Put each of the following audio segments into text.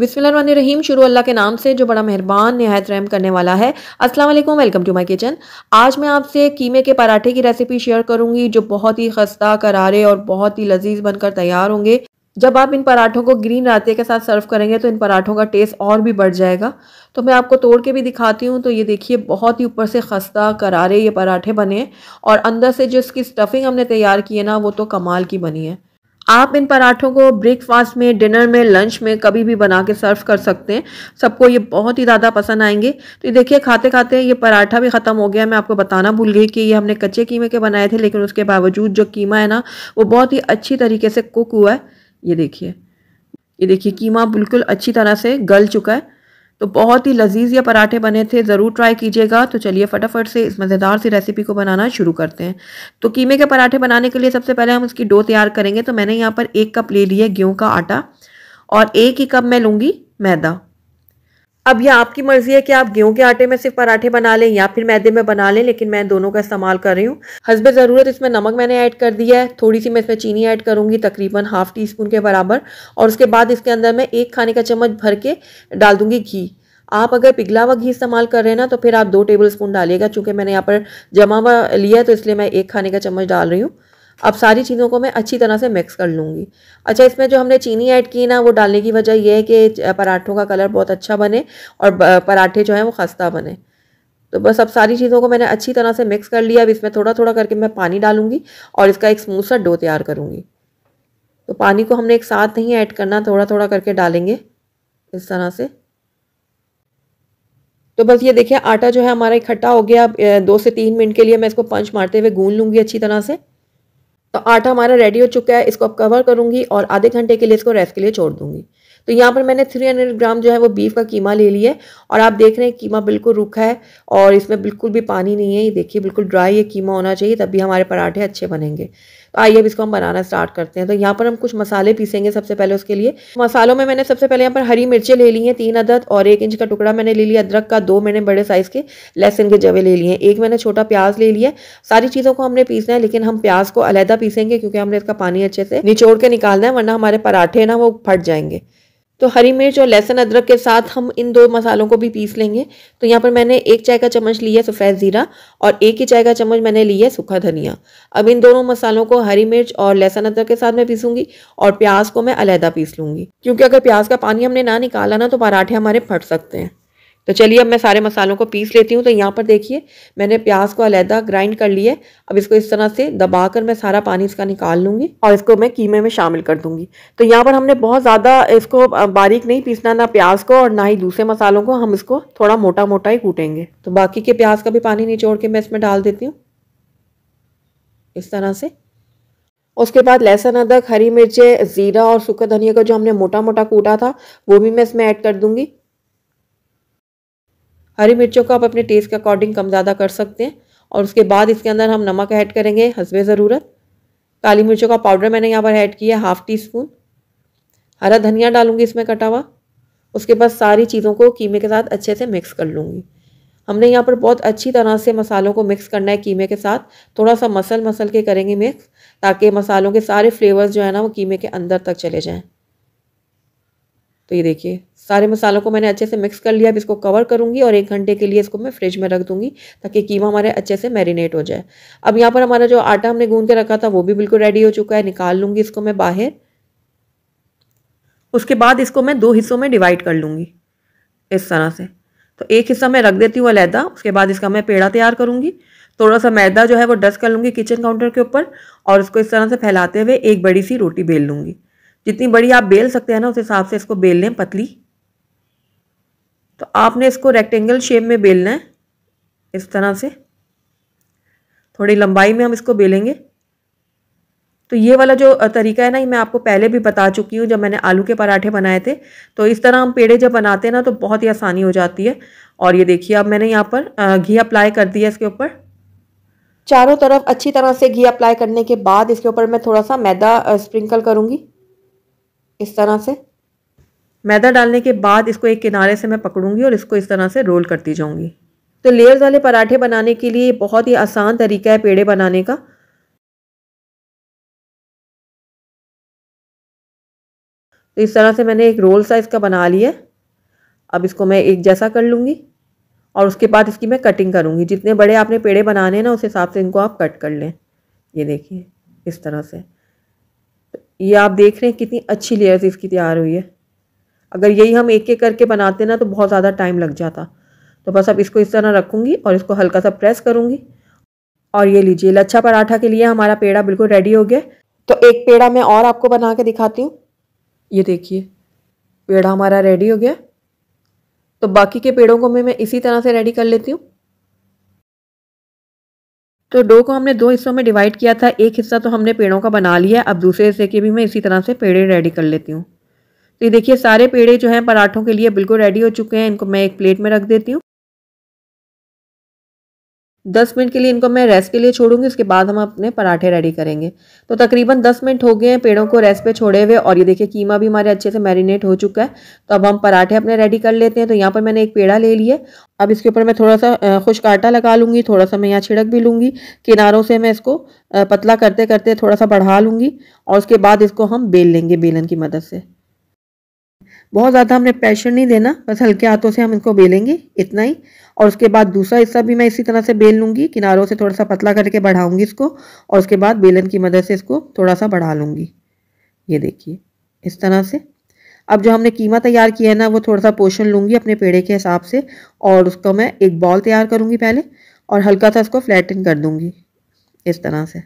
रहीम शुरू अल्लाह के नाम से जो बड़ा मेहरबान नहायत रहम करने वाला है अस्सलाम वालेकुम वेलकम टू माय किचन आज मैं आपसे कीमे के पराठे की रेसिपी शेयर करूंगी जो बहुत ही खस्ता करारे और बहुत ही लजीज बनकर तैयार होंगे जब आप इन पराठों को ग्रीन रायते के साथ सर्व करेंगे तो इन पराठों का टेस्ट और भी बढ़ जाएगा तो मैं आपको तोड़ के भी दिखाती हूँ तो ये देखिए बहुत ही ऊपर से खस्ता करारे ये पराठे बने और अंदर से जो इसकी स्टफिंग हमने तैयार की है ना वो तो कमाल की बनी है आप इन पराठों को ब्रेकफास्ट में डिनर में लंच में कभी भी बना के सर्व कर सकते हैं सबको ये बहुत ही ज़्यादा पसंद आएंगे तो ये देखिए खाते खाते ये पराठा भी ख़त्म हो गया मैं आपको बताना भूल गई कि ये हमने कच्चे कीमे के बनाए थे लेकिन उसके बावजूद जो कीमा है ना वो बहुत ही अच्छी तरीके से कुक हुआ है ये देखिए ये देखिए कीमा बिल्कुल अच्छी तरह से गल चुका है तो बहुत ही लजीज या पराठे बने थे ज़रूर ट्राई कीजिएगा तो चलिए फटाफट से इस मज़ेदार सी रेसिपी को बनाना शुरू करते हैं तो कीमे के पराठे बनाने के लिए सबसे पहले हम उसकी डो तैयार करेंगे तो मैंने यहाँ पर एक कप ले लिया गेहूँ का आटा और एक ही कप मैं लूँगी मैदा अब यह आपकी मर्जी है कि आप गेहूं के आटे में सिर्फ पराठे बना लें या फिर मैदे में बना लें लेकिन मैं दोनों का इस्तेमाल कर रही हूँ हसबे ज़रूरत इसमें नमक मैंने ऐड कर दिया है थोड़ी सी मैं इसमें चीनी ऐड करूँगी तकरीबन हाफ टी स्पून के बराबर और उसके बाद इसके अंदर मैं एक खाने का चम्मच भर के डाल दूँगी घी आप अगर पिघला हुआ घी इस्तेमाल कर रहे हैं ना तो फिर आप दो टेबल स्पून डालिएगा चूँकि मैंने यहाँ पर जमा हुआ लिया है तो इसलिए मैं एक खाने का चम्मच डाल रही हूँ अब सारी चीज़ों को मैं अच्छी तरह से मिक्स कर लूँगी अच्छा इसमें जो हमने चीनी ऐड की ना वो डालने की वजह यह है कि पराठों का कलर बहुत अच्छा बने और पराठे जो हैं वो खस्ता बने तो बस अब सारी चीज़ों को मैंने अच्छी तरह से मिक्स कर लिया अब इसमें थोड़ा थोड़ा करके मैं पानी डालूंगी और इसका एक स्मूथ सा डो तैयार करूँगी तो पानी को हमने एक साथ नहीं ऐड करना थोड़ा थोड़ा करके डालेंगे इस तरह से तो बस ये देखिए आटा जो है हमारा इकट्ठा हो गया अब दो से तीन मिनट के लिए मैं इसको पंच मारते हुए गून लूँगी अच्छी तरह से तो आटा हमारा रेडी हो चुका है इसको अब कवर करूँगी और आधे घंटे के लिए इसको रेस्ट के लिए छोड़ दूंगी तो यहाँ पर मैंने 300 ग्राम जो है वो बीफ का कीमा ले लिया है और आप देख रहे हैं कीमा बिल्कुल रुखा है और इसमें बिल्कुल भी पानी नहीं है ये देखिए बिल्कुल ड्राई ये कीमा होना चाहिए तभी हमारे पराठे अच्छे बनेंगे आइए अब इसको हम बनाना स्टार्ट करते हैं तो यहाँ पर हम कुछ मसाले पीसेंगे सबसे पहले उसके लिए मसालों में मैंने सबसे पहले यहाँ पर हरी मिर्चें ले ली हैं तीन अदद और एक इंच का टुकड़ा मैंने ले लिया अदरक का दो मैंने बड़े साइज़ के लहसुन के जवे ले लिए हैं एक मैंने छोटा प्याज ले लिया सारी चीज़ों को हमने पीसना है लेकिन हम प्याज को अलहदा पीसेंगे क्योंकि हमने इसका पानी अच्छे से निचोड़ के निकालना है वरना हमारे पराठे ना वो फट जाएंगे तो हरी मिर्च और लहसुन अदरक के साथ हम इन दो मसालों को भी पीस लेंगे तो यहाँ पर मैंने एक चाय का चम्मच लिया सफ़ेद ज़ीरा और एक ही चाय का चम्मच मैंने लिया सूखा धनिया अब इन दोनों मसालों को हरी मिर्च और लहसुन अदरक के साथ मैं पीसूंगी और प्याज को मैं अलहदा पीस लूँगी क्योंकि अगर प्याज का पानी हमने ना निकाला ना तो पराठे हमारे फट सकते हैं तो चलिए अब मैं सारे मसालों को पीस लेती हूँ तो यहाँ पर देखिए मैंने प्याज को अलहदा ग्राइंड कर लिया अब इसको इस तरह से दबा कर मैं सारा पानी इसका निकाल लूँगी और इसको मैं कीमे में शामिल कर दूँगी तो यहाँ पर हमने बहुत ज़्यादा इसको बारीक नहीं पीसना ना प्याज को और ना ही दूसरे मसालों को हम इसको थोड़ा मोटा मोटा ही कूटेंगे तो बाकी के प्याज का भी पानी निचोड़ के मैं इसमें डाल देती हूँ इस तरह से उसके बाद लहसुन अदरक हरी मिर्चें ज़ीरा और सूखा धनिया का जो हमने मोटा मोटा कूटा था वो भी मैं इसमें ऐड कर दूंगी हरी मिर्चों को आप अपने टेस्ट के अकॉर्डिंग कम ज़्यादा कर सकते हैं और उसके बाद इसके अंदर हम नमक ऐड करेंगे हंसबे ज़रूरत काली मिर्चों का पाउडर मैंने यहाँ पर ऐड किया हाफ़ टी स्पून हरा धनिया डालूंगी इसमें कटा हुआ उसके बाद सारी चीज़ों को कीमे के साथ अच्छे से मिक्स कर लूँगी हमने यहाँ पर बहुत अच्छी तरह से मसालों को मिक्स करना है कीमे के साथ थोड़ा सा मसल मसल के करेंगे मिक्स ताकि मसालों के सारे फ्लेवर्स जो है ना वो कीमे के अंदर तक चले जाएँ तो ये देखिए सारे मसालों को मैंने अच्छे से मिक्स कर लिया अब इसको कवर करूँगी और एक घंटे के लिए इसको मैं फ्रिज में रख दूँगी ताकि कीमा हमारे अच्छे से मैरिनेट हो जाए अब यहाँ पर हमारा जो आटा हमने गूंद के रखा था वो भी बिल्कुल रेडी हो चुका है निकाल लूँगी इसको मैं बाहर उसके बाद इसको मैं दो हिस्सों में डिवाइड कर लूँगी इस तरह से तो एक हिस्सा मैं रख देती हूँ अलहदा उसके बाद इसका मैं पेड़ा तैयार करूँगी थोड़ा सा मैदा जो है वो डस्ट कर लूँगी किचन काउंटर के ऊपर और उसको इस तरह से फैलाते हुए एक बड़ी सी रोटी बेल लूँगी जितनी बड़ी आप बेल सकते हैं ना उस हिसाब से इसको बेल लें पतली तो आपने इसको रेक्टेंगल शेप में बेलना है इस तरह से थोड़ी लंबाई में हम इसको बेलेंगे तो ये वाला जो तरीका है ना ये मैं आपको पहले भी बता चुकी हूँ जब मैंने आलू के पराठे बनाए थे तो इस तरह हम पेड़े जब बनाते हैं ना तो बहुत ही आसानी हो जाती है और ये देखिए अब मैंने यहाँ पर घी अप्लाई कर दिया इसके ऊपर चारों तरफ अच्छी तरह से घी अप्लाई करने के बाद इसके ऊपर मैं थोड़ा सा मैदा स्प्रिंकल करूँगी इस तरह से मैदा डालने के बाद इसको एक किनारे से मैं पकड़ूंगी और इसको इस तरह से रोल करती जाऊंगी तो लेयर्स वाले पराठे बनाने के लिए बहुत ही आसान तरीका है पेड़े बनाने का तो इस तरह से मैंने एक रोल साइज़ का बना लिया अब इसको मैं एक जैसा कर लूँगी और उसके बाद इसकी मैं कटिंग करूँगी जितने बड़े आपने पेड़े बनाने हैं ना उस हिसाब से इनको आप कट कर लें ये देखिए इस तरह से ये आप देख रहे हैं कितनी अच्छी लेयर्स इसकी तैयार हुई है अगर यही हम एक एक करके बनाते ना तो बहुत ज़्यादा टाइम लग जाता तो बस अब इसको इस तरह रखूँगी और इसको हल्का सा प्रेस करूँगी और ये लीजिए लच्छा पराठा के लिए हमारा पेड़ा बिल्कुल रेडी हो गया तो एक पेड़ा मैं और आपको बना के दिखाती हूँ ये देखिए पेड़ा हमारा रेडी हो गया तो बाकी के पेड़ों को मैं मैं इसी तरह से रेडी कर लेती हूँ तो डो को हमने दो हिस्सों में डिवाइड किया था एक हिस्सा तो हमने पेड़ों का बना लिया अब दूसरे हिस्से के भी मैं इसी तरह से पेड़े रेडी कर लेती हूँ तो ये देखिए सारे पेड़े जो हैं पराठों के लिए बिल्कुल रेडी हो चुके हैं इनको मैं एक प्लेट में रख देती हूँ दस मिनट के लिए इनको मैं रेस्ट के लिए छोड़ूंगी उसके बाद हम अपने पराठे रेडी करेंगे तो तकरीबन दस मिनट हो गए हैं पेड़ों को रेस्ट पे छोड़े हुए और ये देखिए कीमा भी हमारे अच्छे से मैरिनेट हो चुका है तो अब हम पराठे अपने रेडी कर लेते हैं तो यहाँ पर मैंने एक पेड़ा ले लिया अब इसके ऊपर मैं थोड़ा सा खुश्क आटा लगा लूँगी थोड़ा सा मैं यहाँ छिड़क भी लूँगी किनारों से मैं इसको पतला करते करते थोड़ा सा बढ़ा लूँगी और उसके बाद इसको हम बेल लेंगे बेलन की मदद से बहुत ज़्यादा हमने प्रेशर नहीं देना बस हल्के हाथों से हम इनको बेलेंगे इतना ही और उसके बाद दूसरा हिस्सा भी मैं इसी तरह से बेल लूँगी किनारों से थोड़ा सा पतला करके बढ़ाऊँगी इसको और उसके बाद बेलन की मदद से इसको थोड़ा सा बढ़ा लूँगी ये देखिए इस तरह से अब जो हमने कीमा तैयार किया है ना वो थोड़ा सा पोषण लूँगी अपने पेड़े के हिसाब से और उसको मैं एक बॉल तैयार करूँगी पहले और हल्का सा उसको फ्लैटन कर दूँगी इस तरह से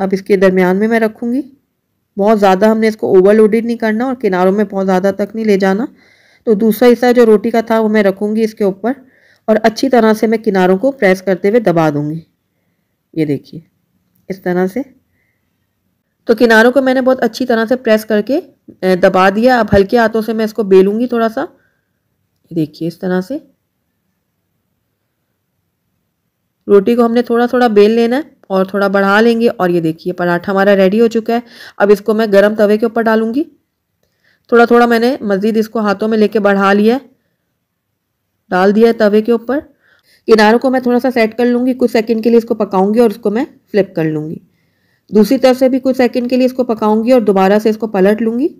अब इसके दरमियान में मैं रखूँगी बहुत ज़्यादा हमने इसको ओवरलोडेड नहीं करना और किनारों में बहुत ज़्यादा तक नहीं ले जाना तो दूसरा हिस्सा जो रोटी का था वो मैं रखूँगी इसके ऊपर और अच्छी तरह से मैं किनारों को प्रेस करते हुए दबा दूँगी ये देखिए इस तरह से तो किनारों को मैंने बहुत अच्छी तरह से प्रेस करके दबा दिया अब हल्के हाथों से मैं इसको बेलूँगी थोड़ा सा देखिए इस तरह से रोटी को हमने थोड़ा थोड़ा बेल लेना है और थोड़ा बढ़ा लेंगे और ये देखिए पराठा हमारा रेडी हो चुका है अब इसको मैं गर्म तवे के ऊपर डालूंगी थोड़ा थोड़ा मैंने मज़ीद इसको हाथों में लेके बढ़ा लिया डाल दिया है तवे के ऊपर किनारों को मैं थोड़ा सा सेट कर लूँगी कुछ सेकंड के लिए इसको पकाऊंगी और इसको मैं फ्लिप कर लूँगी दूसरी तरफ से भी कुछ सेकंड के लिए इसको पकाऊंगी और दोबारा से इसको पलट लूँगी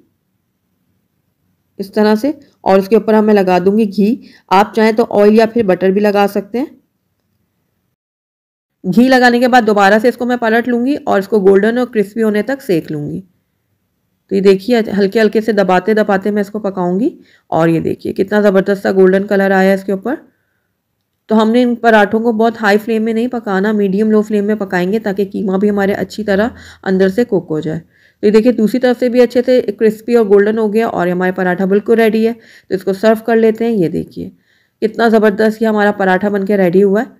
इस तरह से और उसके ऊपर हमें लगा दूंगी घी आप चाहें तो ऑयल या फिर बटर भी लगा सकते हैं घी लगाने के बाद दोबारा से इसको मैं पलट लूँगी और इसको गोल्डन और क्रिस्पी होने तक सेक लूँगी तो ये देखिए हल्के हल्के से दबाते दबाते मैं इसको पकाऊंगी और ये देखिए कितना ज़बरदस्त सा गोल्डन कलर आया इसके ऊपर तो हमने इन पराठों को बहुत हाई फ्लेम में नहीं पकाना मीडियम लो फ्लेम में पकाएंगे ताकि कीमा भी हमारे अच्छी तरह अंदर से कुक हो जाए तो ये देखिए दूसरी तरफ से भी अच्छे से क्रिस्पी और गोल्डन हो गया और हमारे पराठा बिल्कुल रेडी है तो इसको सर्व कर लेते हैं ये देखिए कितना ज़बरदस्त ये हमारा पराठा बन के रेडी हुआ है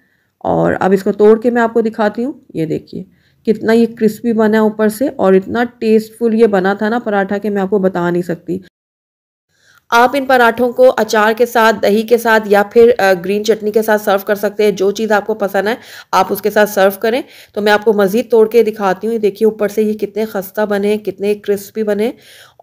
और अब इसको तोड़ के मैं आपको दिखाती हूँ ये देखिए कितना ये क्रिस्पी बना है ऊपर से और इतना टेस्टफुल ये बना था ना पराठा कि मैं आपको बता नहीं सकती आप इन पराठों को अचार के साथ दही के साथ या फिर ग्रीन चटनी के साथ सर्व कर सकते हैं जो चीज़ आपको पसंद है आप उसके साथ सर्व करें तो मैं आपको मज़ीद तोड़ के दिखाती हूँ ये देखिए ऊपर से ये कितने खस्ता बने कितने क्रिस्पी बने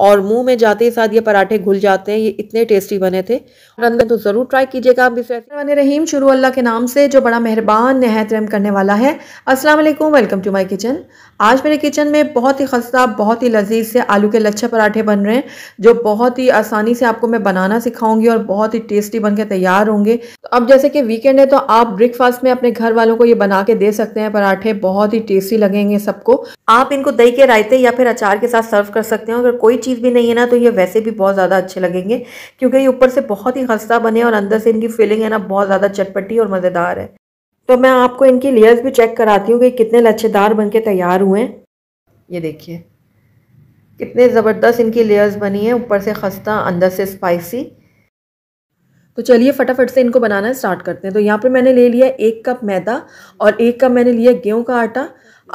और मुंह में जाते ही साथ ये पराठे घुल जाते हैं ये इतने टेस्टी बने थे रंधन तो ज़रूर ट्राई कीजिएगा आप इस रेसिपी रहीम शुरू अल्लाह के नाम से जो बड़ा मेहरबान नहत रम करने वाला है अस्सलाम वालेकुम वेलकम टू माय किचन आज मेरे किचन में बहुत ही खस्ता बहुत ही लजीज से आलू के लच्छे पराठे बन रहे हैं जो बहुत ही आसानी से आपको मैं बनाना सिखाऊंगी और बहुत ही टेस्टी बन के तैयार होंगे तो अब जैसे कि वीकेंड है तो आप ब्रेकफास्ट में अपने घर वालों को ये बना के दे सकते हैं पराठे बहुत ही टेस्टी लगेंगे सबको आप इनको दही के रायते या फिर अचार के साथ सर्व कर सकते हैं अगर कोई चीज़ भी नहीं है ना तो ये वैसे भी बहुत ज़्यादा अच्छे लगेंगे क्योंकि ये ऊपर से बहुत ही खस्ता बने और अंदर से इनकी फीलिंग है ना बहुत ज़्यादा चटपटी और मज़ेदार है तो मैं आपको इनकी लेयर्स भी चेक कराती हूँ कि कितने लच्छेदार बन के तैयार हुए हैं ये देखिए कितने ज़बरदस्त इनकी लेयर्स बनी है ऊपर से खस्ता अंदर से स्पाइसी तो चलिए फटाफट से इनको बनाना स्टार्ट करते हैं तो यहाँ पर मैंने ले लिया एक कप मैदा और एक कप मैंने लिया गेहूं का आटा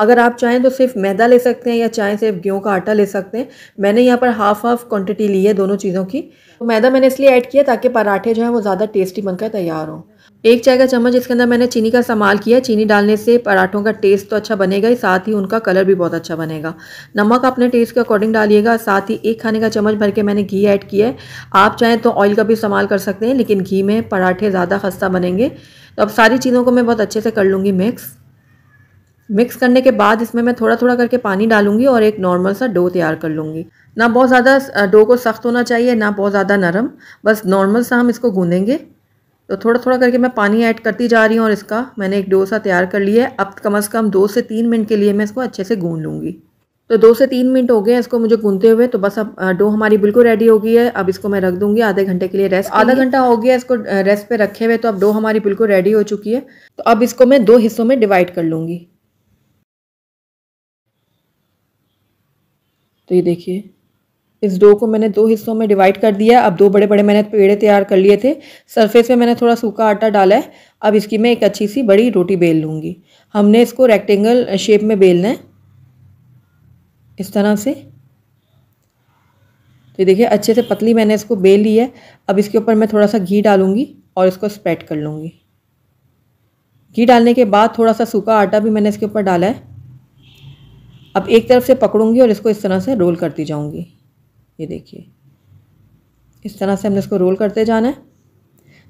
अगर आप चाहें तो सिर्फ मैदा ले सकते हैं या चाहें सिर्फ गेहूँ का आटा ले सकते हैं मैंने यहाँ पर हाफ हाफ क्वांटिटी ली है दोनों चीज़ों की तो मैदा मैंने इसलिए ऐड किया ताकि पराठे जो हैं वो ज़्यादा टेस्टी बनकर तैयार हों एक चाय का चम्मच इसके अंदर मैंने चीनी का इस्तेमाल किया चीनी डालने से पराठों का टेस्ट तो अच्छा बनेगा ही साथ ही उनका कलर भी बहुत अच्छा बनेगा नमक अपने टेस्ट के अकॉर्डिंग डालिएगा साथ ही एक खाने का चम्मच भर के मैंने घी ऐड किया है आप चाहें तो ऑयल का भी इस्तेमाल कर सकते हैं लेकिन घी में पराठे ज़्यादा खस्ता बनेंगे तो अब सारी चीज़ों को मैं बहुत अच्छे से कर लूँगी मिक्स मिक्स करने के बाद इसमें मैं थोड़ा थोड़ा करके पानी डालूंगी और एक नॉर्मल सा डो तैयार कर लूँगी ना बहुत ज़्यादा डो को सख्त होना चाहिए ना बहुत ज़्यादा नरम बस नॉर्मल सा हम इसको गूँधेंगे तो थोड़ा थोड़ा करके मैं पानी ऐड करती जा रही हूँ और इसका मैंने एक डोसा तैयार कर लिया है अब कम अज़ कम दो से तीन मिनट के लिए मैं इसको अच्छे से गूँध लूँगी तो दो से तीन मिनट हो गए इसको मुझे गूंदते हुए तो बस अब डो हमारी बिल्कुल रेडी हो गई है अब इसको मैं रख दूंगी आधे घंटे के लिए रेस्ट आधा घंटा हो गया इसको रेस्ट पे रखे हुए तो अब डो हमारी बिल्कुल रेडी हो चुकी है तो अब इसको मैं दो हिस्सों में डिवाइड कर लूँगी तो ये देखिए इस डो को मैंने दो हिस्सों में डिवाइड कर दिया अब दो बड़े बड़े मैंने पेड़े तैयार कर लिए थे सरफेस में मैंने थोड़ा सूखा आटा डाला है अब इसकी मैं एक अच्छी सी बड़ी रोटी बेल लूँगी हमने इसको रेक्टेंगल शेप में बेलना है इस तरह से तो देखिए अच्छे से पतली मैंने इसको बेल ली है अब इसके ऊपर मैं थोड़ा सा घी डालूँगी और इसको स्प्रेड कर लूँगी घी डालने के बाद थोड़ा सा सूखा आटा भी मैंने इसके ऊपर डाला है अब एक तरफ से पकड़ूंगी और इसको इस तरह से रोल करती जाऊंगी ये देखिए इस तरह से हमने इसको रोल करते जाना है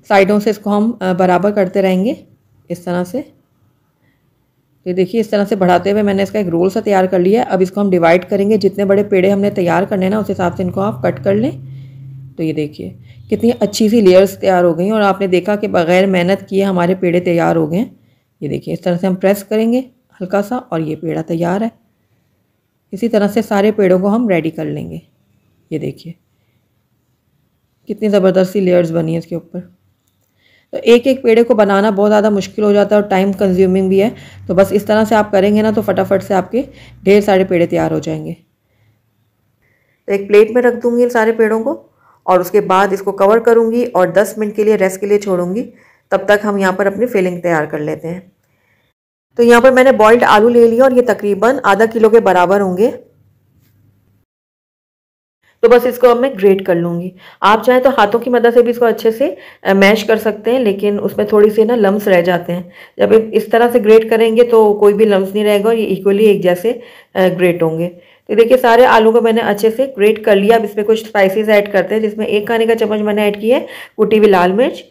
साइडों से इसको हम बराबर करते रहेंगे इस तरह से ये देखिए इस तरह से बढ़ाते हुए मैंने इसका एक रोल सा तैयार कर लिया है अब इसको हम डिवाइड करेंगे जितने बड़े पेड़े हमने तैयार करने ना उस हिसाब से इनको आप कट कर लें तो ये देखिए कितनी अच्छी सी लेयर्स तैयार हो गई और आपने देखा कि बग़ैर मेहनत किए हमारे पेड़े तैयार हो गए ये देखिए इस तरह से हम प्रेस करेंगे हल्का सा और ये पेड़ा तैयार है इसी तरह से सारे पेड़ों को हम रेडी कर लेंगे ये देखिए कितनी ज़बरदस्त सी लेयर्स बनी है इसके ऊपर तो एक एक पेड़े को बनाना बहुत ज़्यादा मुश्किल हो जाता है और टाइम कंज्यूमिंग भी है तो बस इस तरह से आप करेंगे ना तो फटाफट से आपके ढेर सारे पेड़े तैयार हो जाएंगे तो एक प्लेट में रख दूँगी इन सारे पेड़ों को और उसके बाद इसको कवर करूँगी और दस मिनट के लिए रेस्ट के लिए छोड़ूंगी तब तक हम यहाँ पर अपनी फिलिंग तैयार कर लेते हैं तो यहाँ पर मैंने बॉइल्ड आलू ले लिया और ये तकरीबन आधा किलो के बराबर होंगे तो बस इसको अब मैं ग्रेट कर लूँगी आप चाहें तो हाथों की मदद से भी इसको अच्छे से मैश कर सकते हैं लेकिन उसमें थोड़ी सी ना लम्स रह जाते हैं जब इस तरह से ग्रेट करेंगे तो कोई भी लम्स नहीं रहेगा और ये इक्वली एक जैसे ग्रेट होंगे तो देखिए सारे आलू को मैंने अच्छे से ग्रेट कर लिया अब इसमें कुछ स्पाइसेस ऐड करते हैं जिसमें एक खाने का चम्मच मैंने ऐड किया है कुटी हुई लाल मिर्च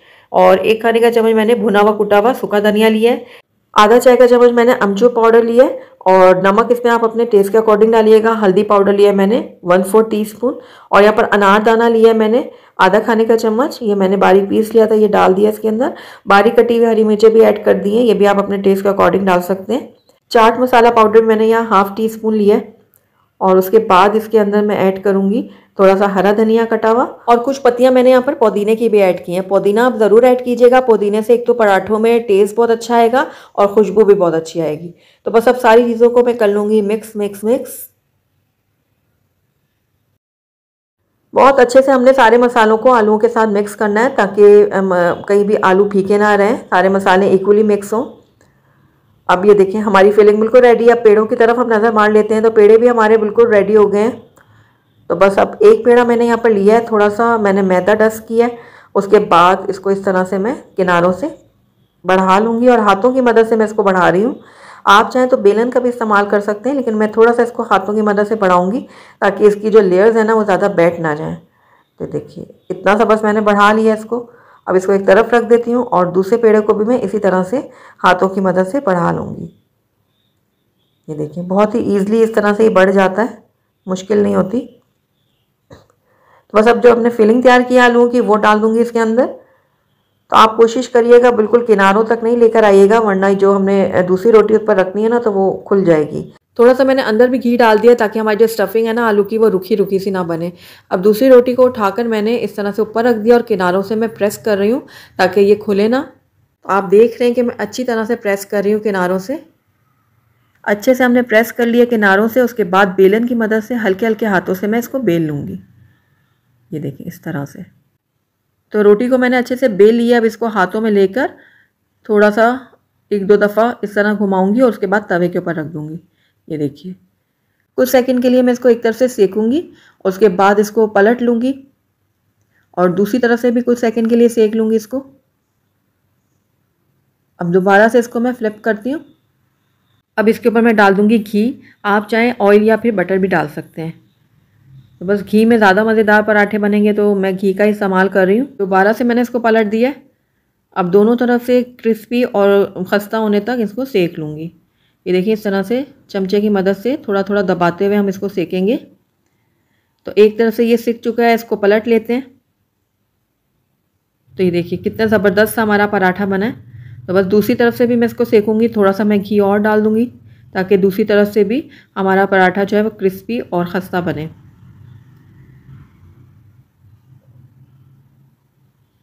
और एक खाने का चम्मच मैंने भुना हुआ कुटा हुआ सूखा धनिया लिया है आधा चाय का चम्मच मैंने अमचूर पाउडर लिया है और नमक इसमें आप अपने टेस्ट के अकॉर्डिंग डालिएगा हल्दी पाउडर लिया है मैंने वन फोर टी स्पून और यहाँ पर अनारदाना लिया है मैंने आधा खाने का चम्मच ये मैंने बारीक पीस लिया था ये डाल दिया इसके अंदर बारीक कटी हुई हरी मिर्चें भी ऐड कर दी हैं ये भी आप अपने टेस्ट के अकॉर्डिंग डाल सकते हैं चाट मसाला पाउडर मैंने यहाँ हाफ टी स्पून लिया है और उसके बाद इसके अंदर मैं ऐड करूँगी थोड़ा सा हरा धनिया कटा हुआ और कुछ पत्तियां मैंने यहाँ पर पुदीने की भी ऐड की हैं पुदीना आप ज़रूर ऐड कीजिएगा पुदीने से एक तो पराठों में टेस्ट बहुत अच्छा आएगा और खुशबू भी बहुत अच्छी आएगी तो बस अब सारी चीज़ों को मैं कर लूँगी मिक्स मिक्स मिक्स बहुत अच्छे से हमने सारे मसालों को आलूओं के साथ मिक्स करना है ताकि कहीं भी आलू फीके ना रहें सारे मसाले इक्वली मिक्स हों अब ये देखिए हमारी फीलिंग बिल्कुल रेडी है पेड़ों की तरफ हम नज़र मार लेते हैं तो पेड़े भी हमारे बिल्कुल रेडी हो गए हैं तो बस अब एक पेड़ा मैंने यहाँ पर लिया है थोड़ा सा मैंने मैदा डस्ट किया है उसके बाद इसको इस तरह से मैं किनारों से बढ़ा लूँगी और हाथों की मदद से मैं इसको बढ़ा रही हूँ आप चाहें तो बेलन का भी इस्तेमाल कर सकते हैं लेकिन मैं थोड़ा सा इसको हाथों की मदद से बढ़ाऊँगी ताकि इसकी जो लेयर्स हैं ना वो ज़्यादा बैठ ना जाएँ तो देखिए इतना सा बस मैंने बढ़ा लिया इसको अब इसको एक तरफ रख देती हूँ और दूसरे पेड़ को भी मैं इसी तरह से हाथों की मदद से बढ़ा लूँगी ये देखिए बहुत ही ईजिली इस तरह से ये बढ़ जाता है मुश्किल नहीं होती तो बस अब जो हमने फिलिंग तैयार किया आलूओं की वो डाल दूँगी इसके अंदर तो आप कोशिश करिएगा बिल्कुल किनारों तक नहीं लेकर आइएगा वरना जो हमने दूसरी रोटी उस पर रखनी है ना तो वो खुल जाएगी थोड़ा सा मैंने अंदर भी घी डाल दिया ताकि हमारी जो स्टफिंग है ना आलू की वो रुखी रुखी सी ना बने अब दूसरी रोटी को उठाकर मैंने इस तरह से ऊपर रख दिया और किनारों से मैं प्रेस कर रही हूँ ताकि ये खुले ना तो आप देख रहे हैं कि मैं अच्छी तरह से प्रेस कर रही हूँ किनारों से अच्छे से हमने प्रेस कर लिया किनारों से उसके बाद बेलन की मदद से हल्के हल्के हाथों से मैं इसको बेल लूँगी ये देखें इस तरह से तो रोटी को मैंने अच्छे से बेल लिया अब इसको हाथों में लेकर थोड़ा सा एक दो दफ़ा इस तरह घुमाऊंगी और उसके बाद तवे के ऊपर रख दूँगी ये देखिए कुछ सेकंड के लिए मैं इसको एक तरफ से सेकूंगी और उसके बाद इसको पलट लूँगी और दूसरी तरफ से भी कुछ सेकंड के लिए सेक लूँगी इसको अब दोबारा से इसको मैं फ्लिप करती हूँ अब इसके ऊपर मैं डाल दूँगी घी आप चाहें ऑयल या फिर बटर भी डाल सकते हैं तो बस घी में ज़्यादा मज़ेदार पराठे बनेंगे तो मैं घी का इस्तेमाल कर रही हूँ दोबारा से मैंने इसको पलट दिया अब दोनों तरफ से क्रिस्पी और खस्ता होने तक इसको सेक लूँगी ये देखिए इस तरह से चमचे की मदद से थोड़ा थोड़ा दबाते हुए हम इसको सेकेंगे तो एक तरफ से ये सीख चुका है इसको पलट लेते हैं तो ये देखिए कितना ज़बरदस्त सा हमारा पराठा बना है तो बस दूसरी तरफ से भी मैं इसको सेकूँगी थोड़ा सा मैं घी और डाल दूँगी ताकि दूसरी तरफ से भी हमारा पराठा जो है वो क्रिस्पी और खस्ता बने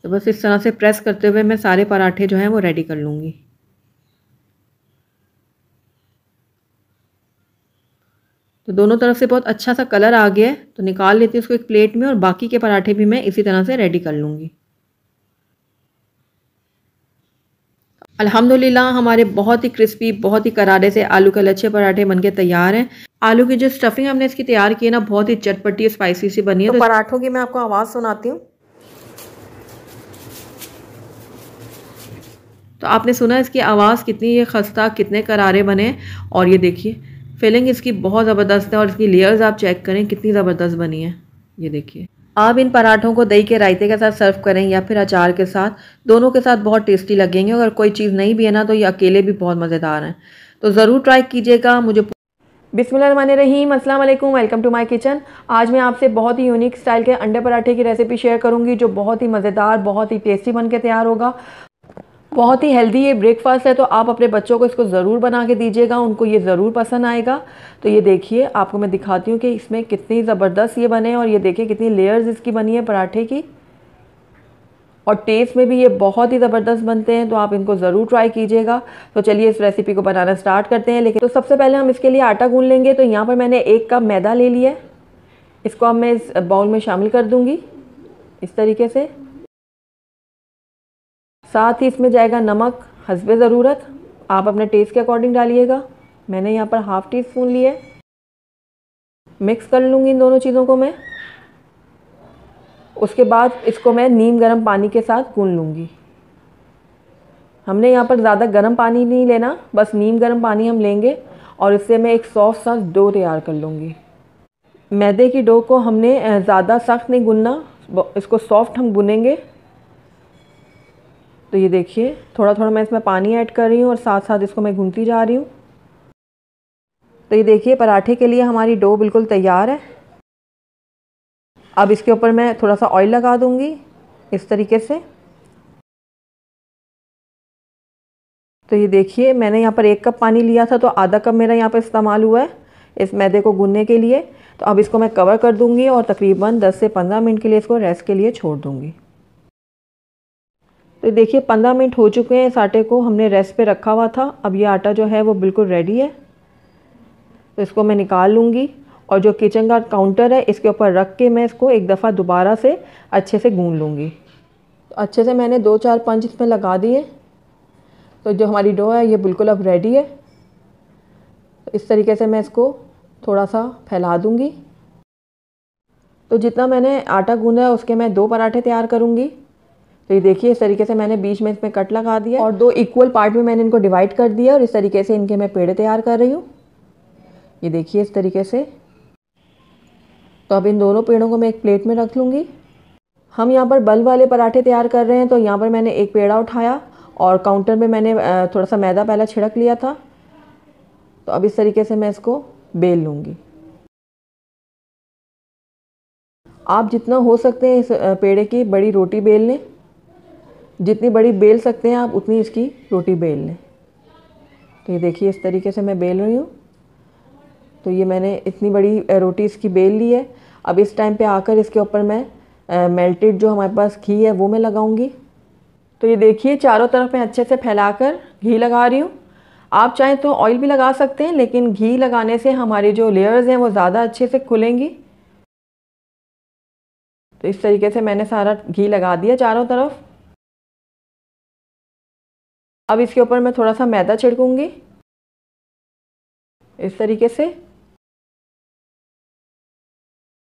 तो बस इस तरह से प्रेस करते हुए मैं सारे पराठे जो हैं वो रेडी कर लूँगी तो दोनों तरफ से बहुत अच्छा सा कलर आ गया है तो निकाल लेती हूँ उसको एक प्लेट में और बाकी के पराठे भी मैं इसी तरह से रेडी कर लूँगी अल्हम्दुलिल्लाह हमारे बहुत ही क्रिस्पी बहुत ही करारे से आलू के लच्छे पराठे बनके तैयार हैं आलू की जो स्टफिंग हमने इसकी तैयार की है ना बहुत ही चटपटी स्पाइसी सी बनी है तो, तो पराठों की मैं आपको आवाज़ सुनाती हूँ तो आपने सुना इसकी आवाज़ कितनी ये खस्ता कितने करारे बने और ये देखिए फिलिंग इसकी बहुत ज़बरदस्त है और इसकी लेयर्स आप चेक करें कितनी ज़बरदस्त बनी है ये देखिए आप इन पराठों को दही के रायते के साथ सर्व करें या फिर अचार के साथ दोनों के साथ बहुत टेस्टी लगेंगे अगर कोई चीज़ नहीं भी है ना तो ये अकेले भी बहुत मज़ेदार हैं तो ज़रूर ट्राई कीजिएगा मुझे बिस्मिल्लाहमान रहीम अस्सलाम वालेकुम वेलकम टू माय किचन आज मैं आपसे बहुत ही यूनिक स्टाइल के अंडे पराठे की रेसिपी शेयर करूंगी जो बहुत ही मज़ेदार बहुत ही टेस्टी बन के तैयार होगा बहुत ही हेल्दी ये ब्रेकफास्ट है तो आप अपने बच्चों को इसको ज़रूर बना के दीजिएगा उनको ये ज़रूर पसंद आएगा तो ये देखिए आपको मैं दिखाती हूँ कि इसमें कितनी ज़बरदस्त ये बने और ये देखिए कितनी लेयर्स इसकी बनी है पराठे की और टेस्ट में भी ये बहुत ही ज़बरदस्त बनते हैं तो आप इनको ज़रूर ट्राई कीजिएगा तो चलिए इस रेसिपी को बनाना स्टार्ट करते हैं लेकिन तो सबसे पहले हम इसके लिए आटा गूँध लेंगे तो यहाँ पर मैंने एक कप मैदा ले लिया है इसको अब मैं इस बाउल में शामिल कर दूँगी इस तरीके से साथ ही इसमें जाएगा नमक हंसब ज़रूरत आप अपने टेस्ट के अकॉर्डिंग डालिएगा मैंने यहाँ पर हाफ़ टी स्पून लिया है मिक्स कर लूँगी इन दोनों चीज़ों को मैं उसके बाद इसको मैं नीम गर्म पानी के साथ गून लूँगी हमने यहाँ पर ज़्यादा गर्म पानी नहीं लेना बस नीम गर्म पानी हम लेंगे और इससे मैं एक सॉफ्ट सा डो तैयार कर लूँगी मैदे की डो को हमने ज़्यादा सख्त नहीं गुनना इसको सॉफ्ट हम बुनेंगे तो ये देखिए थोड़ा थोड़ा मैं इसमें पानी ऐड कर रही हूँ और साथ साथ इसको मैं घूमती जा रही हूँ तो ये देखिए पराठे के लिए हमारी डो बिल्कुल तैयार है अब इसके ऊपर मैं थोड़ा सा ऑयल लगा दूँगी इस तरीके से तो ये देखिए मैंने यहाँ पर एक कप पानी लिया था तो आधा कप मेरा यहाँ पर इस्तेमाल हुआ है इस मैदे को गूनने के लिए तो अब इसको मैं कवर कर दूँगी और तकरीबन 10 से 15 मिनट के लिए इसको रेस्ट के लिए छोड़ दूँगी तो देखिए पंद्रह मिनट हो चुके हैं इस आटे को हमने रेस्ट पे रखा हुआ था अब ये आटा जो है वो बिल्कुल रेडी है तो इसको मैं निकाल लूँगी और जो किचन का काउंटर है इसके ऊपर रख के मैं इसको एक दफ़ा दोबारा से अच्छे से गूँध लूँगी तो अच्छे से मैंने दो चार पंच इसमें लगा दिए तो जो हमारी डो है ये बिल्कुल अब रेडी है तो इस तरीके से मैं इसको थोड़ा सा फैला दूँगी तो जितना मैंने आटा गूँधा है उसके मैं दो पराठे तैयार करूँगी तो ये देखिए इस तरीके से मैंने बीच में इसमें कट लगा दिया और दो इक्वल पार्ट में मैंने इनको डिवाइड कर दिया और इस तरीके से इनके मैं पेड़े तैयार कर रही हूँ ये देखिए इस तरीके से तो अब इन दोनों पेड़ों को मैं एक प्लेट में रख लूँगी हम यहाँ पर बल वाले पराठे तैयार कर रहे हैं तो यहाँ पर मैंने एक पेड़ा उठाया और काउंटर में मैंने थोड़ा सा मैदा पहला छिड़क लिया था तो अब इस तरीके से मैं इसको बेल लूँगी आप जितना हो सकते हैं इस पेड़े की बड़ी रोटी बेल लें जितनी बड़ी बेल सकते हैं आप उतनी इसकी रोटी बेल लें तो ये देखिए इस तरीके से मैं बेल रही हूँ तो ये मैंने इतनी बड़ी रोटी इसकी बेल ली है अब इस टाइम पे आकर इसके ऊपर मैं मेल्टेड जो हमारे पास घी है वो मैं लगाऊंगी तो ये देखिए चारों तरफ मैं अच्छे से फैलाकर घी लगा रही हूँ आप चाहें तो ऑयल भी लगा सकते हैं लेकिन घी लगाने से हमारे जो लेयर्स हैं वो ज़्यादा अच्छे से खुलेंगी तो इस तरीके से मैंने सारा घी लगा दिया चारों तरफ अब इसके ऊपर मैं थोड़ा सा मैदा छिड़कूँगी इस तरीके से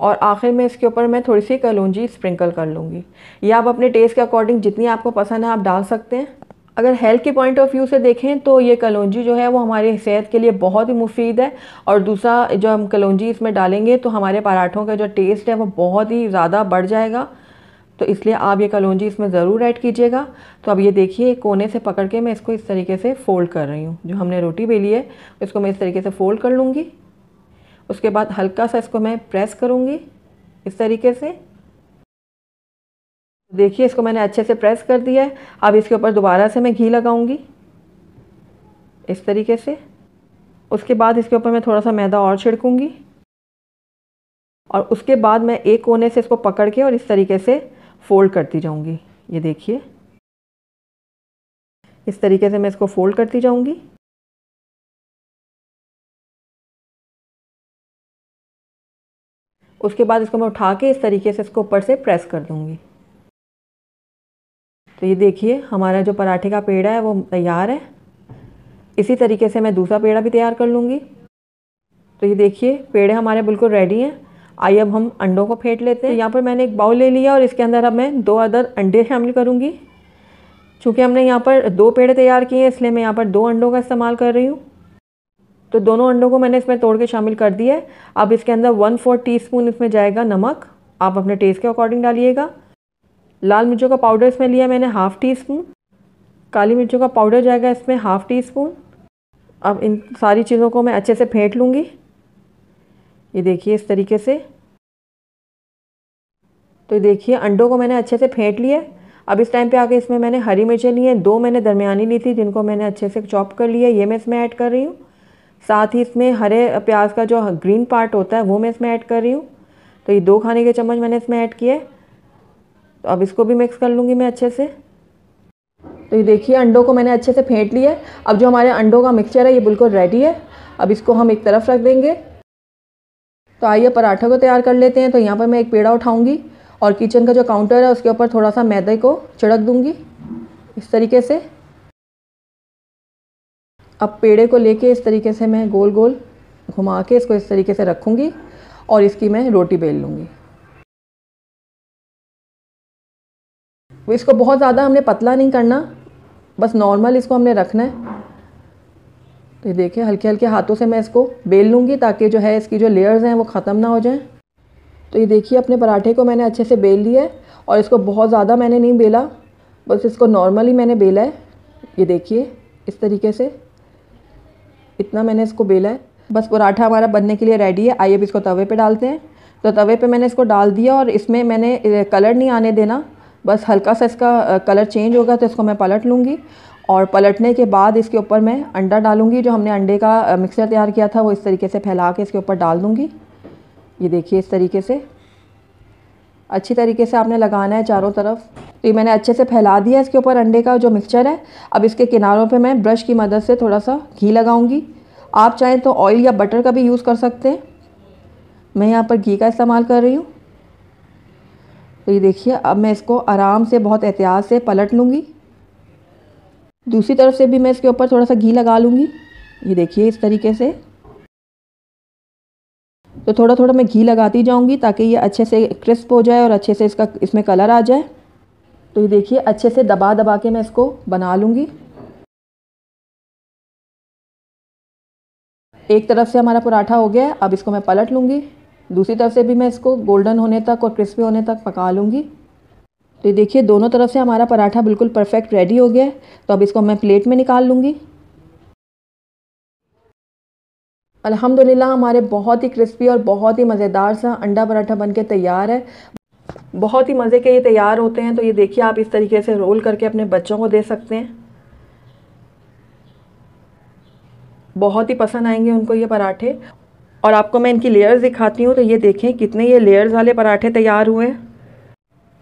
और आखिर में इसके ऊपर मैं थोड़ी सी कलौंजी स्प्रिंकल कर लूँगी या आप अपने टेस्ट के अकॉर्डिंग जितनी आपको पसंद है आप डाल सकते हैं अगर हेल्थ के पॉइंट ऑफ व्यू से देखें तो ये कलौजी जो है वो हमारी सेहत के लिए बहुत ही मुफीद है और दूसरा जो हम कलौजी इसमें डालेंगे तो हमारे पराठों का जो टेस्ट है वो बहुत ही ज़्यादा बढ़ जाएगा तो इसलिए आप ये कलौजी इसमें ज़रूर ऐड कीजिएगा तो अब ये देखिए कोने से पकड़ के मैं इसको इस तरीके से फ़ोल्ड कर रही हूँ जो हमने रोटी बेली है इसको मैं इस तरीके से फ़ोल्ड कर लूँगी उसके बाद हल्का सा इसको मैं प्रेस करूँगी इस तरीके से देखिए इसको मैंने अच्छे से प्रेस कर दिया है अब इसके ऊपर दोबारा से मैं घी लगाऊंगी इस तरीके से उसके बाद इसके ऊपर मैं थोड़ा सा मैदा और छिड़कूंगी और उसके बाद मैं एक कोने से इसको पकड़ के और इस तरीके से फ़ोल्ड करती जाऊंगी ये देखिए इस तरीके से मैं इसको फ़ोल्ड करती जाऊंगी उसके बाद इसको मैं उठा के इस तरीके से इसको ऊपर से प्रेस कर दूंगी तो ये देखिए हमारा जो पराठे का पेड़ा है वो तैयार है इसी तरीके से मैं दूसरा पेड़ा भी तैयार कर लूँगी तो ये देखिए पेड़े हमारे बिल्कुल रेडी हैं आइए अब हम अंडों को फेंट लेते हैं यहाँ पर मैंने एक बाउल ले लिया और इसके अंदर अब मैं दो अदर अंडे शामिल करूँगी चूँकि हमने यहाँ पर दो पेड़े तैयार किए हैं इसलिए मैं यहाँ पर दो अंडों का इस्तेमाल कर रही हूँ तो दोनों अंडों को मैंने इसमें तोड़ के शामिल कर दिया है अब इसके अंदर वन फोर टी इसमें जाएगा नमक आप अपने टेस्ट के अकॉर्डिंग डालिएगा लाल मिर्चों का पाउडर इसमें लिया मैंने हाफ़ टी स्पून काली मिर्चों का पाउडर जाएगा इसमें हाफ़ टी स्पून अब इन सारी चीज़ों को मैं अच्छे से फेंट लूँगी ये देखिए इस तरीके से तो देखिए अंडों को मैंने अच्छे से फेंट लिया अब इस टाइम पे आके इसमें मैंने हरी मिर्चें ली हैं दो मैंने दरमियानी ली थी जिनको मैंने अच्छे से चॉप कर लिया ये मैं इसमें ऐड कर रही हूँ साथ ही इसमें हरे प्याज का जो ग्रीन पार्ट होता है वो मैं इसमें ऐड कर रही हूँ तो ये दो खाने के चम्मच मैंने इसमें ऐड किए तो अब इसको भी मिक्स कर लूँगी मैं अच्छे से तो ये देखिए अंडों को मैंने अच्छे से फेंट लिया है अब जो हमारे अंडों का मिक्सचर है ये बिल्कुल रेडी है अब इसको हम एक तरफ रख देंगे तो आइए पराठे को तैयार कर लेते हैं तो यहाँ पर मैं एक पेड़ा उठाऊँगी और किचन का जो काउंटर है उसके ऊपर थोड़ा सा मैदे को छिड़क दूँगी इस तरीके से अब पेड़े को लेके इस तरीके से मैं गोल गोल घुमा के इसको इस तरीके से रखूँगी और इसकी मैं रोटी बेल लूँगी इसको बहुत ज़्यादा हमने पतला नहीं करना बस नॉर्मल इसको हमने रखना है तो ये देखिए हल्के हल्के हाथों से मैं इसको बेल लूँगी ताकि जो है इसकी जो लेयर्स हैं वो ख़त्म ना हो जाएँ तो ये देखिए अपने पराठे को मैंने अच्छे से बेल लिया है और इसको बहुत ज़्यादा मैंने नहीं बेला बस इसको नॉर्मली मैंने बेला है ये देखिए इस तरीके से इतना मैंने इसको बेला है बस पराठा हमारा बनने के लिए रेडी है आइए अब इसको तवे पे डालते हैं तो तवे पे मैंने इसको डाल दिया और इसमें मैंने कलर नहीं आने देना बस हल्का सा इसका कलर चेंज होगा तो इसको मैं पलट लूँगी और पलटने के बाद इसके ऊपर मैं अंडा डालूंगी जो हमने अंडे का मिक्सर तैयार किया था वो इस तरीके से फैला के इसके ऊपर डाल दूँगी ये देखिए इस तरीके से अच्छी तरीके से आपने लगाना है चारों तरफ तो ये मैंने अच्छे से फैला दिया इसके ऊपर अंडे का जो मिक्सचर है अब इसके किनारों पे मैं ब्रश की मदद से थोड़ा सा घी लगाऊंगी आप चाहें तो ऑयल या बटर का भी यूज़ कर सकते हैं मैं यहाँ पर घी का इस्तेमाल कर रही हूँ तो ये देखिए अब मैं इसको आराम से बहुत एहतियात से पलट लूँगी दूसरी तरफ से भी मैं इसके ऊपर थोड़ा सा घी लगा लूँगी ये देखिए इस तरीके से तो थोड़ा थोड़ा मैं घी लगाती जाऊँगी ताकि ये अच्छे से क्रिस्प हो जाए और अच्छे से इसका इसमें कलर आ जाए तो ये देखिए अच्छे से दबा दबा के मैं इसको बना लूँगी एक तरफ से हमारा पराठा हो गया अब इसको मैं पलट लूँगी दूसरी तरफ से भी मैं इसको गोल्डन होने तक और क्रिस्पी होने तक पका लूँगी तो ये देखिए दोनों तरफ से हमारा पराठा बिल्कुल परफेक्ट रेडी हो गया है तो अब इसको मैं प्लेट में निकाल लूँगी अल्हम्दुलिल्लाह हमारे बहुत ही क्रिस्पी और बहुत ही मज़ेदार सा अंडा पराठा बनके तैयार है बहुत ही मज़े के ये तैयार होते हैं तो ये देखिए आप इस तरीके से रोल करके अपने बच्चों को दे सकते हैं बहुत ही पसंद आएंगे उनको ये पराठे और आपको मैं इनकी लेयर्स दिखाती हूँ तो ये देखें कितने ये लेयर्स वाले पराठे तैयार हुए हैं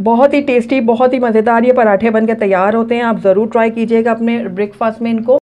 बहुत ही टेस्टी बहुत ही मज़ेदार ये पराठे बनकर तैयार होते हैं आप ज़रूर ट्राई कीजिएगा अपने ब्रेकफास्ट में इनको